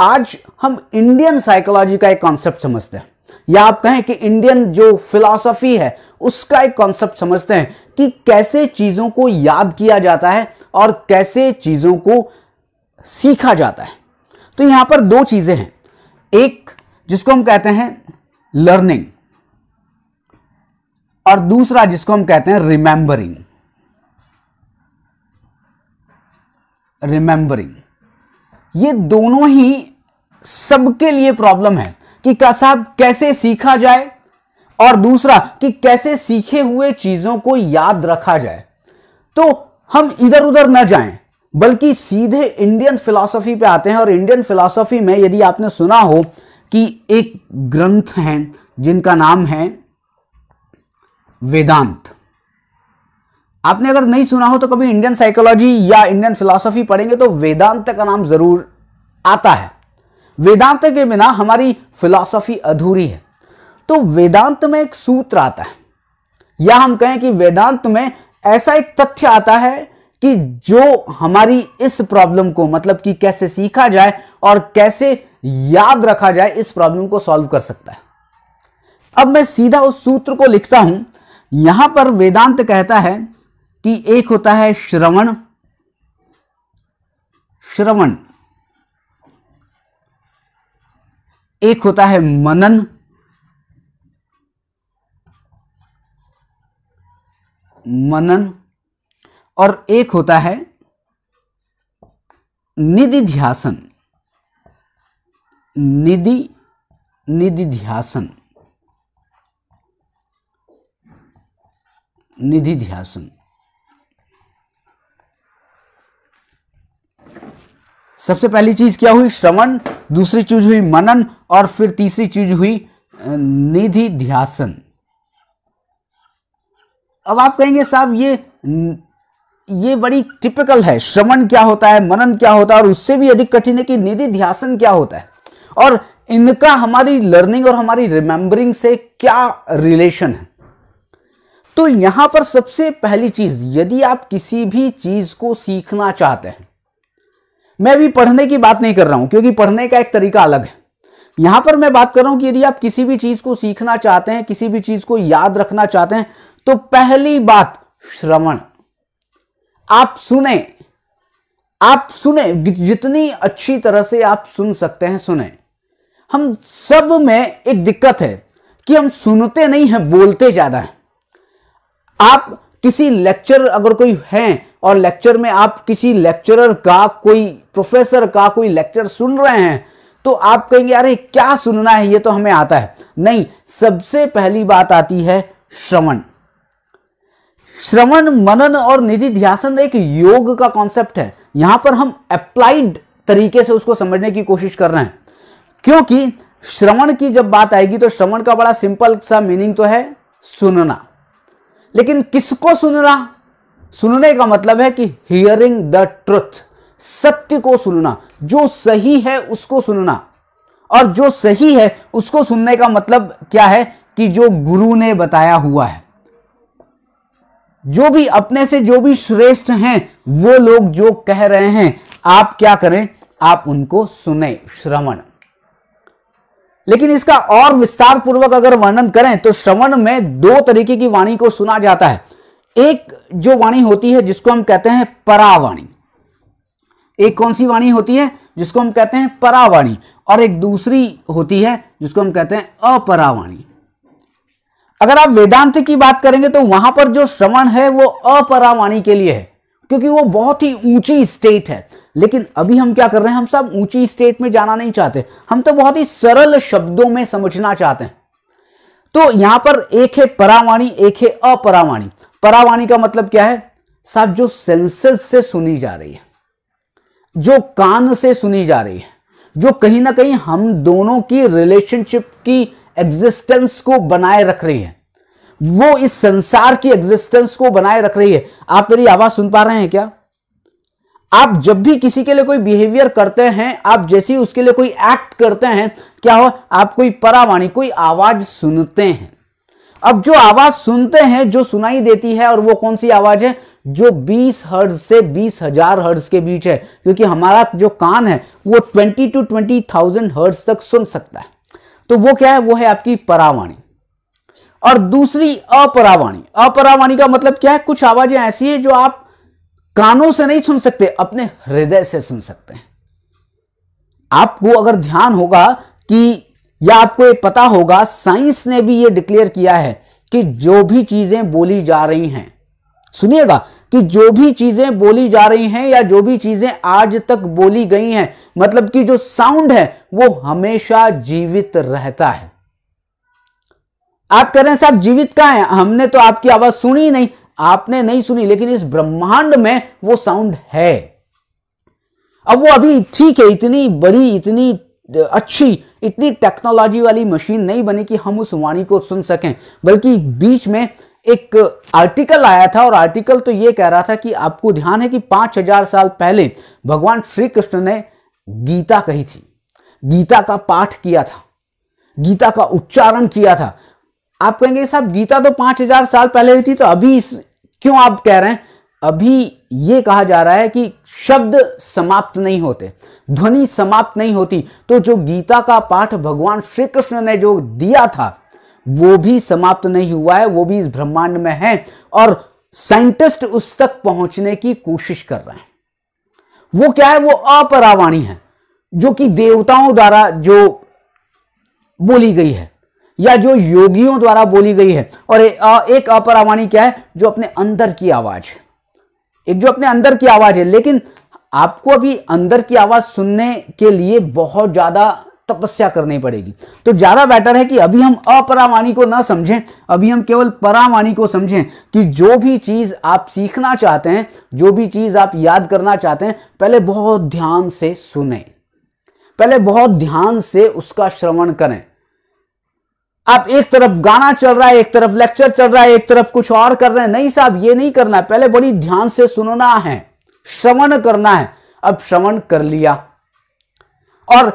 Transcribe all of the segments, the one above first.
आज हम Indian psychology का एक कॉन्सेप्ट समझते हैं या आप कहें कि इंडियन जो फिलॉसफी है उसका एक कॉन्सेप्ट समझते हैं कि कैसे चीज़ों को याद किया जाता है और कैसे चीज़ों को सीखा जाता है तो यहां पर दो चीज़ें हैं एक जिसको हम कहते हैं लर्निंग और दूसरा जिसको हम कहते हैं रिमेंबरिंग रिमेंबरिंग ये दोनों ही सबके लिए प्रॉब्लम है कि कसाब कैसे सीखा जाए और दूसरा कि कैसे सीखे हुए चीजों को याद रखा जाए तो हम इधर उधर न जाएं बल्कि सीधे इंडियन फिलॉसफी पे आते हैं और इंडियन फिलॉसफी में यदि आपने सुना हो कि एक ग्रंथ है जिनका नाम है वेदांत आपने अगर नहीं सुना हो तो कभी इंडियन साइकोलॉजी या इंडियन फिलॉसफी पढ़ेंगे तो वेदांत का नाम जरूर आता है वेदांत के बिना हमारी फिलॉसफी अधूरी है तो वेदांत में एक सूत्र आता है या हम कहें कि वेदांत में ऐसा एक तथ्य आता है कि जो हमारी इस प्रॉब्लम को मतलब कि कैसे सीखा जाए और कैसे याद रखा जाए इस प्रॉब्लम को सॉल्व कर सकता है अब मैं सीधा उस सूत्र को लिखता हूं यहां पर वेदांत कहता है कि एक होता है श्रवण श्रवण एक होता है मनन मनन और एक होता है निधि ध्यासन निधि निधि ध्यासन निधि ध्यासन सबसे पहली चीज क्या हुई श्रवण दूसरी चीज हुई मनन और फिर तीसरी चीज हुई निधि ध्यासन अब आप कहेंगे साहब ये ये बड़ी टिपिकल है श्रवण क्या होता है मनन क्या होता है और उससे भी अधिक कठिन है कि निधि ध्यासन क्या होता है और इनका हमारी लर्निंग और हमारी रिमेंबरिंग से क्या रिलेशन है तो यहां पर सबसे पहली चीज यदि आप किसी भी चीज को सीखना चाहते हैं मैं भी पढ़ने की बात नहीं कर रहा हूं क्योंकि पढ़ने का एक तरीका अलग है यहां पर मैं बात कर रहा हूं कि यदि आप किसी भी चीज को सीखना चाहते हैं किसी भी चीज को याद रखना चाहते हैं तो पहली बात श्रवण आप सुने आप सुने जितनी अच्छी तरह से आप सुन सकते हैं सुने हम सब में एक दिक्कत है कि हम सुनते नहीं हैं बोलते ज्यादा हैं आप किसी लेक्चर अगर कोई हैं और लेक्चर में आप किसी लेक्चरर का कोई प्रोफेसर का कोई लेक्चर सुन रहे हैं तो आप कहेंगे अरे क्या सुनना है ये तो हमें आता है नहीं सबसे पहली बात आती है श्रवण श्रवण मनन और निधि ध्यासन एक योग का कॉन्सेप्ट है यहां पर हम अप्लाइड तरीके से उसको समझने की कोशिश कर रहे हैं क्योंकि श्रवण की जब बात आएगी तो श्रवण का बड़ा सिंपल सा मीनिंग तो है सुनना लेकिन किसको सुनना सुनने का मतलब है कि हियरिंग द ट्रुथ सत्य को सुनना जो सही है उसको सुनना और जो सही है उसको सुनने का मतलब क्या है कि जो गुरु ने बताया हुआ है जो भी अपने से जो भी श्रेष्ठ हैं वो लोग जो कह रहे हैं आप क्या करें आप उनको सुने श्रवण लेकिन इसका और विस्तार पूर्वक अगर वर्णन करें तो श्रवण में दो तरीके की वाणी को सुना जाता है एक जो वाणी होती है जिसको हम कहते हैं परावाणी एक कौन सी वाणी होती है जिसको हम कहते हैं परावाणी और एक दूसरी होती है जिसको हम कहते हैं अपरावाणी अगर आप वेदांत की बात करेंगे तो वहां पर जो श्रवण है वो अपरावाणी के लिए है क्योंकि वो बहुत ही ऊंची स्टेट है लेकिन अभी हम क्या कर रहे हैं हम सब ऊंची स्टेट में जाना नहीं चाहते हम तो बहुत ही सरल शब्दों में समझना चाहते हैं तो यहां पर एक है परावाणी एक है अपरावाणी परावाणी का मतलब क्या है साहब जो सेंसेस से सुनी जा रही है जो कान से सुनी जा रही है जो कहीं ना कहीं हम दोनों की रिलेशनशिप की एग्जिस्टेंस को बनाए रख रही है वो इस संसार की एग्जिस्टेंस को बनाए रख रही है आप मेरी आवाज सुन पा रहे हैं क्या आप जब भी किसी के लिए कोई बिहेवियर करते हैं आप जैसे ही उसके लिए कोई एक्ट करते हैं क्या हो आप कोई परावाणी कोई आवाज सुनते हैं अब जो आवाज सुनते हैं जो सुनाई देती है और वो कौन सी आवाज है जो 20 हर्ज से 20,000 हर्ज के बीच है क्योंकि हमारा जो कान है वो 20 टू 20,000 हर्ज तक सुन सकता है तो वो क्या है वो है आपकी परावाणी और दूसरी अपरावाणी अपरावाणी का मतलब क्या है कुछ आवाजें ऐसी है जो आप कानों से नहीं सुन सकते अपने हृदय से सुन सकते हैं आपको अगर ध्यान होगा कि या आपको ये पता होगा साइंस ने भी ये डिक्लेयर किया है कि जो भी चीजें बोली जा रही हैं सुनिएगा कि जो भी चीजें बोली जा रही हैं या जो भी चीजें आज तक बोली गई हैं मतलब कि जो साउंड है वो हमेशा जीवित रहता है आप कह रहे हैं साहब जीवित कहा है हमने तो आपकी आवाज सुनी नहीं आपने नहीं सुनी लेकिन इस ब्रह्मांड में वो साउंड है अब वो अभी ठीक है इतनी बड़ी इतनी अच्छी इतनी टेक्नोलॉजी वाली मशीन नहीं बनी कि हम उस वाणी को सुन सकें बल्कि बीच में एक आर्टिकल आया था और आर्टिकल तो ये कह रहा था कि आपको ध्यान है कि पांच हजार साल पहले भगवान श्री कृष्ण ने गीता कही थी गीता का पाठ किया था गीता का उच्चारण किया था आप कहेंगे साहब गीता तो पांच हजार साल पहले हुई थी तो अभी इस, क्यों आप कह रहे हैं अभी ये कहा जा रहा है कि शब्द समाप्त नहीं होते ध्वनि समाप्त नहीं होती तो जो गीता का पाठ भगवान श्री कृष्ण ने जो दिया था वो भी समाप्त नहीं हुआ है वो भी इस ब्रह्मांड में है और साइंटिस्ट उस तक पहुंचने की कोशिश कर रहे हैं वो क्या है वो अपरावाणी है जो कि देवताओं द्वारा जो बोली गई है या जो योगियों द्वारा बोली गई है और एक अपरावाणी क्या है जो अपने अंदर की आवाज है एक जो अपने अंदर की आवाज है लेकिन आपको अभी अंदर की आवाज़ सुनने के लिए बहुत ज़्यादा तपस्या करनी पड़ेगी तो ज़्यादा बेटर है कि अभी हम अपरावाणी को ना समझें अभी हम केवल परावाणी को समझें कि जो भी चीज़ आप सीखना चाहते हैं जो भी चीज़ आप याद करना चाहते हैं पहले बहुत ध्यान से सुने पहले बहुत ध्यान से उसका श्रवण करें आप एक तरफ गाना चल रहा है एक तरफ लेक्चर चल रहा है एक तरफ कुछ और कर रहे हैं नहीं साहब ये नहीं करना पहले बड़ी ध्यान से सुनना है श्रवण करना है अब श्रवण कर लिया और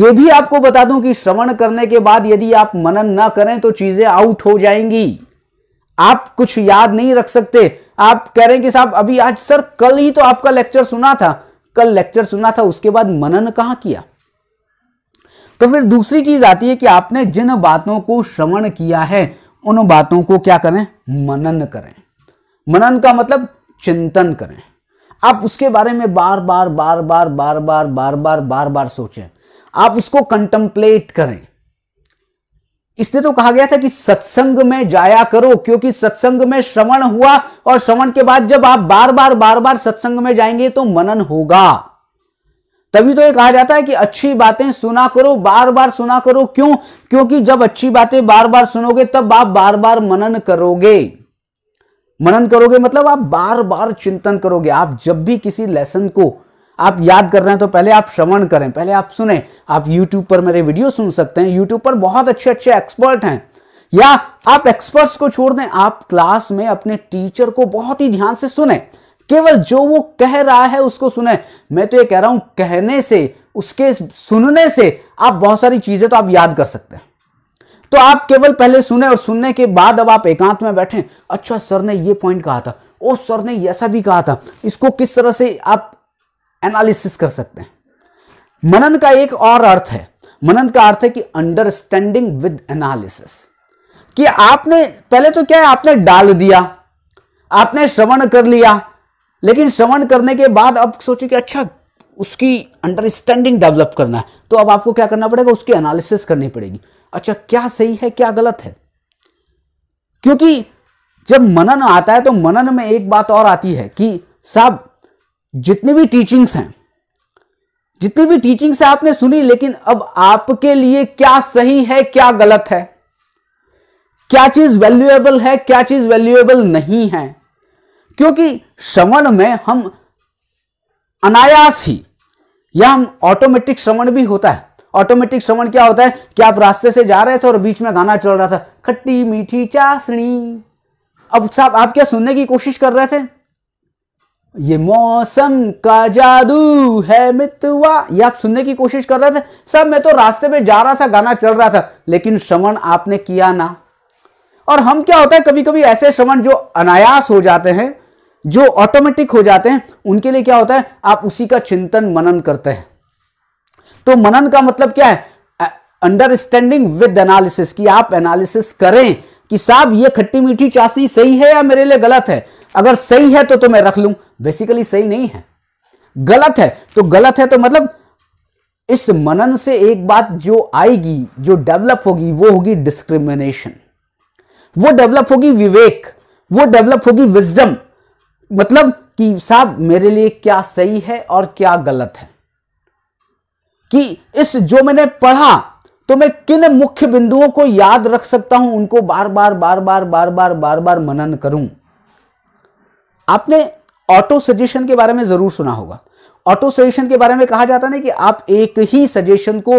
यह भी आपको बता दूं कि श्रवण करने के बाद यदि आप मनन ना करें तो चीजें आउट हो जाएंगी आप कुछ याद नहीं रख सकते आप कह रहे हैं कि साहब अभी आज सर कल ही तो आपका लेक्चर सुना था कल लेक्चर सुना था उसके बाद मनन कहां किया तो फिर दूसरी चीज आती है कि आपने जिन बातों को श्रवण किया है उन बातों को क्या करें मनन करें मनन का मतलब चिंतन करें आप उसके बारे में बार बार बार बार बार बार बार बार बार बार सोचें आप उसको कंटम्पलेट करें इसलिए तो कहा गया था कि सत्संग में जाया करो क्योंकि सत्संग में श्रवण हुआ और श्रवण के बाद जब आप बार बार बार बार सत्संग में जाएंगे तो मनन होगा तभी तो ये कहा जाता है कि अच्छी बातें सुना करो बार बार सुना करो क्यों क्योंकि जब अच्छी बातें बार बार सुनोगे तब आप बार बार मनन करोगे मनन करोगे मतलब आप बार बार चिंतन करोगे आप जब भी किसी लेसन को आप याद कर रहे हैं तो पहले आप श्रवण करें पहले आप सुने आप यूट्यूब पर मेरे वीडियो सुन सकते हैं यूट्यूब पर बहुत अच्छे अच्छे एक्सपर्ट हैं या आप एक्सपर्ट्स को छोड़ दें आप क्लास में अपने टीचर को बहुत ही ध्यान से सुने केवल जो वो कह रहा है उसको सुने मैं तो ये कह रहा हूं कहने से उसके सुनने से आप बहुत सारी चीजें तो आप याद कर सकते हैं तो आप केवल पहले सुने और सुनने के बाद अब आप एकांत में बैठे अच्छा सर ने ये पॉइंट कहा था ओ सर ने ऐसा भी कहा था इसको किस तरह से आप एनालिसिस कर सकते हैं मनन का एक और अर्थ है मनन का अर्थ है कि अंडरस्टैंडिंग विद एनालिसिस कि आपने पहले तो क्या है आपने डाल दिया आपने श्रवण कर लिया लेकिन श्रवण करने के बाद अब सोचो कि अच्छा उसकी अंडरस्टैंडिंग डेवलप करना है तो अब आपको क्या करना पड़ेगा उसकी एनालिसिस करनी पड़ेगी अच्छा क्या सही है क्या गलत है क्योंकि जब मनन आता है तो मनन में एक बात और आती है कि साहब जितनी भी टीचिंग्स हैं जितनी भी टीचिंग्स है आपने सुनी लेकिन अब आपके लिए क्या सही है क्या गलत है क्या चीज वैल्यूएबल है क्या चीज वैल्यूएबल नहीं है क्योंकि श्रवण में हम अनायास ही या हम ऑटोमेटिक श्रवण भी होता है ऑटोमेटिक श्रवण क्या होता है कि आप रास्ते से जा रहे थे और बीच में गाना चल रहा था खट्टी मीठी चाशनी अब साहब आप क्या सुनने की कोशिश कर रहे थे ये मौसम का जादू है मितवा ये आप सुनने की कोशिश कर रहे थे सब मैं तो रास्ते में जा रहा था गाना चल रहा था लेकिन श्रवण आपने किया ना और हम क्या होता है कभी कभी ऐसे श्रवण जो अनायास हो जाते हैं जो ऑटोमेटिक हो जाते हैं उनके लिए क्या होता है आप उसी का चिंतन मनन करते हैं तो मनन का मतलब क्या है अंडरस्टैंडिंग विद एनालिसिस कि आप एनालिसिस करें कि साहब ये खट्टी मीठी चाशनी सही है या मेरे लिए गलत है अगर सही है तो, तो मैं रख लू बेसिकली सही नहीं है गलत है तो गलत है तो मतलब इस मनन से एक बात जो आएगी जो डेवलप होगी वो होगी डिस्क्रिमिनेशन वो डेवलप होगी विवेक वो डेवलप होगी विजडम मतलब कि साहब मेरे लिए क्या सही है और क्या गलत है कि इस जो मैंने पढ़ा तो मैं किन मुख्य बिंदुओं को याद रख सकता हूं उनको बार बार बार बार बार बार बार बार मनन करूं आपने ऑटो सजेशन के बारे में जरूर सुना होगा ऑटो सजेशन के बारे में कहा जाता ना कि आप एक ही सजेशन को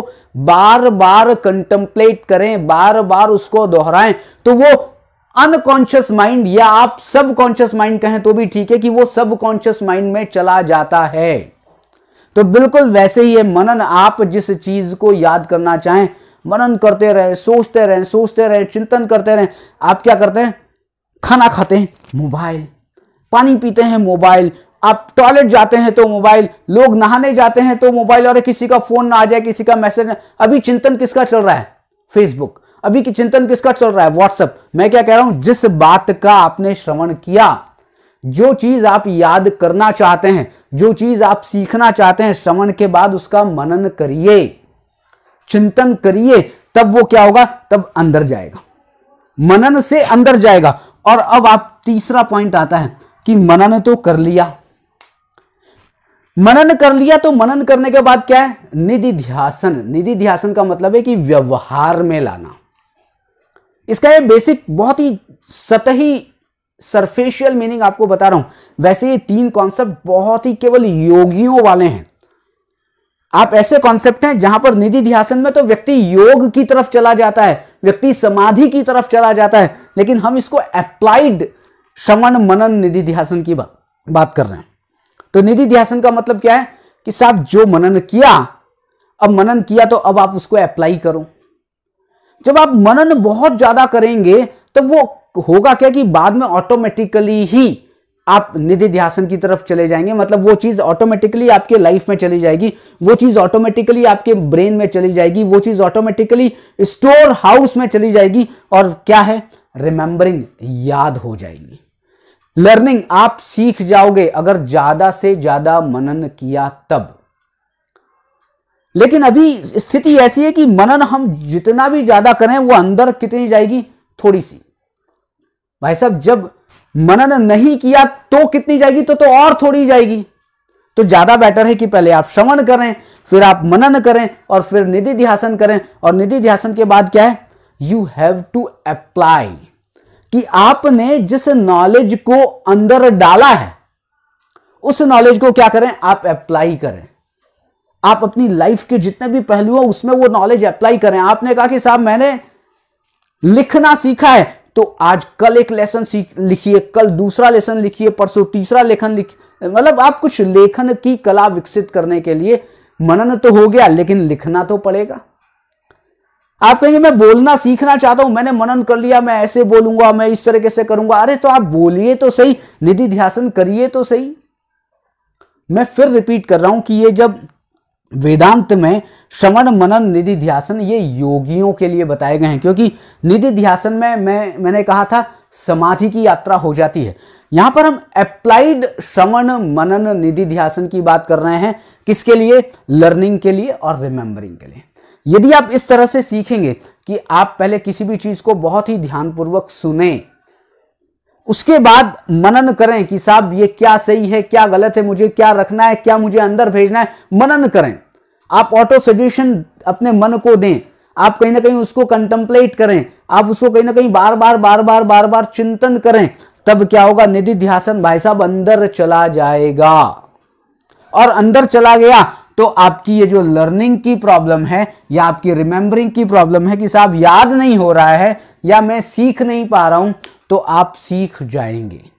बार बार कंटम्पलेट करें बार बार उसको दोहराएं तो वो अनकॉन्शियस माइंड या आप सबकॉन्शियस माइंड कहें तो भी ठीक है कि वो सबकॉन्शियस माइंड में चला जाता है तो बिल्कुल वैसे ही है मनन आप जिस चीज को याद करना चाहें मनन करते रहे सोचते रहे सोचते रहे चिंतन करते रहे आप क्या करते हैं खाना खाते हैं मोबाइल पानी पीते हैं मोबाइल आप टॉयलेट जाते हैं तो मोबाइल लोग नहाने जाते हैं तो मोबाइल और किसी का फोन ना आ जाए किसी का मैसेज अभी चिंतन किसका चल रहा है फेसबुक अभी की चिंतन किसका चल रहा है व्हाट्सएप मैं क्या कह रहा हूं जिस बात का आपने श्रवण किया जो चीज आप याद करना चाहते हैं जो चीज आप सीखना चाहते हैं श्रवण के बाद उसका मनन करिए चिंतन करिए तब वो क्या होगा तब अंदर जाएगा मनन से अंदर जाएगा और अब आप तीसरा पॉइंट आता है कि मनन तो कर लिया मनन कर लिया तो मनन करने के बाद क्या है निधि ध्यासन निधि ध्यासन का मतलब है कि व्यवहार में लाना इसका ये बेसिक बहुत ही सतही सरफेशियल मीनिंग आपको बता रहा हूं वैसे ये तीन कॉन्सेप्ट बहुत ही केवल योगियों वाले हैं आप ऐसे कॉन्सेप्ट हैं जहां पर निधि ध्यासन में तो व्यक्ति योग की तरफ चला जाता है व्यक्ति समाधि की तरफ चला जाता है लेकिन हम इसको अप्लाइड श्रवण मनन निधि ध्यासन की बा, बात कर रहे हैं तो निधि ध्यासन का मतलब क्या है कि साहब जो मनन किया अब मनन किया तो अब आप उसको अप्लाई करो जब आप मनन बहुत ज्यादा करेंगे तो वो होगा क्या कि बाद में ऑटोमेटिकली ही आप निधि ध्यासन की तरफ चले जाएंगे मतलब वो चीज़ ऑटोमेटिकली आपके लाइफ में चली जाएगी वो चीज़ ऑटोमेटिकली आपके ब्रेन में चली जाएगी वो चीज़ ऑटोमेटिकली स्टोर हाउस में चली जाएगी और क्या है रिमेंबरिंग याद हो जाएगी लर्निंग आप सीख जाओगे अगर ज़्यादा से ज़्यादा मनन किया तब लेकिन अभी स्थिति ऐसी है कि मनन हम जितना भी ज़्यादा करें वो अंदर कितनी जाएगी थोड़ी सी भाई साहब जब मनन नहीं किया तो कितनी जाएगी तो तो और थोड़ी जाएगी तो ज्यादा बेटर है कि पहले आप श्रवण करें फिर आप मनन करें और फिर निधि ध्यासन करें और निधि ध्यासन के बाद क्या है यू हैव टू अप्लाई कि आपने जिस नॉलेज को अंदर डाला है उस नॉलेज को क्या करें आप अप्लाई करें आप अपनी लाइफ के जितने भी पहलू हो उसमें वो नॉलेज अप्लाई करें आपने कहा कि साहब मैंने लिखना सीखा है तो आज कल एक लेसन सीख लिखिए कल दूसरा लेसन लिखिए परसों तीसरा लेखन लिख मतलब आप कुछ लेखन की कला विकसित करने के लिए मनन तो हो गया लेकिन लिखना तो पड़ेगा आप कहेंगे मैं बोलना सीखना चाहता हूं मैंने मनन कर लिया मैं ऐसे बोलूंगा मैं इस तरीके से करूंगा अरे तो आप बोलिए तो सही निधि ध्यान करिए तो सही मैं फिर रिपीट कर रहा हूं कि ये जब वेदांत में श्रवण मनन निधि ध्यासन ये योगियों के लिए बताए गए हैं क्योंकि निधि ध्यासन में मैं मैंने कहा था समाधि की यात्रा हो जाती है यहां पर हम अप्लाइड श्रवण मनन निधि ध्यासन की बात कर रहे हैं किसके लिए लर्निंग के लिए और रिमेंबरिंग के लिए यदि आप इस तरह से सीखेंगे कि आप पहले किसी भी चीज को बहुत ही ध्यानपूर्वक सुने उसके बाद मनन करें कि साहब ये क्या सही है क्या गलत है मुझे क्या रखना है क्या मुझे अंदर भेजना है मनन करें आप ऑटो सजेशन अपने मन को दें आप कहीं ना कहीं उसको कंटम्पलेट करें आप उसको कहीं ना कहीं बार बार बार बार बार बार चिंतन करें तब क्या होगा निधि ध्यासन भाई साहब अंदर चला जाएगा और अंदर चला गया तो आपकी ये जो लर्निंग की प्रॉब्लम है या आपकी रिमेंबरिंग की प्रॉब्लम है कि साहब याद नहीं हो रहा है या मैं सीख नहीं पा रहा हूं तो आप सीख जाएंगे